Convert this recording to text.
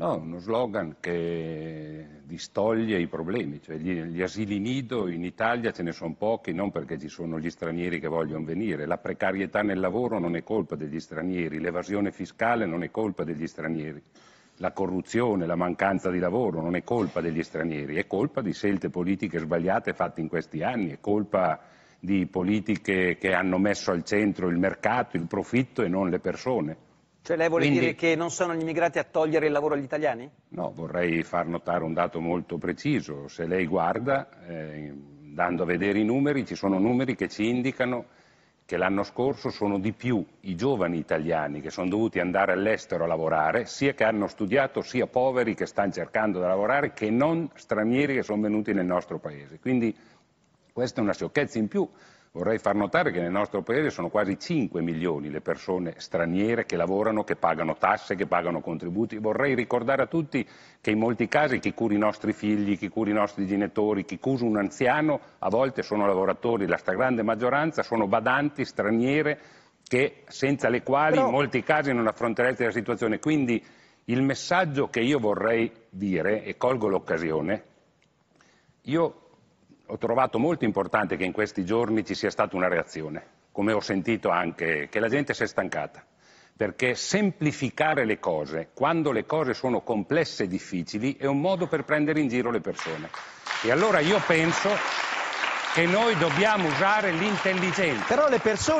No, uno slogan che distoglie i problemi, cioè gli, gli, asili nido in Italia ce ne sono pochi non perché ci sono gli stranieri che vogliono venire, la precarietà nel lavoro non è colpa degli stranieri, l'evasione fiscale non è colpa degli stranieri, la corruzione, la mancanza di lavoro non è colpa degli stranieri, è colpa di scelte politiche sbagliate fatte in questi anni, è colpa di politiche che hanno messo al centro il mercato, il profitto e non le persone. Cioè lei vuole Quindi, dire che non sono gli immigrati a togliere il lavoro agli italiani? No, vorrei far notare un dato molto preciso. Se lei guarda, eh, dando a vedere i numeri, ci sono numeri che ci indicano che l'anno scorso sono di più i giovani italiani che sono dovuti andare all'estero a lavorare, sia che hanno studiato, sia poveri che stanno cercando di lavorare, che non stranieri che sono venuti nel nostro paese. Quindi questa è una sciocchezza in più Vorrei far notare che nel nostro Paese sono quasi 5 milioni le persone straniere che lavorano, che pagano tasse, che pagano contributi. Vorrei ricordare a tutti che in molti casi chi cura i nostri figli, chi cura i nostri genitori, chi cura un anziano, a volte sono lavoratori, la stragrande maggioranza sono badanti straniere che, senza le quali Però... in molti casi non affronterete la situazione. Quindi il messaggio che io vorrei dire, e colgo l'occasione, io ho trovato molto importante che in questi giorni ci sia stata una reazione, come ho sentito anche che la gente si è stancata, perché semplificare le cose, quando le cose sono complesse e difficili, è un modo per prendere in giro le persone. E allora io penso che noi dobbiamo usare l'intelligenza.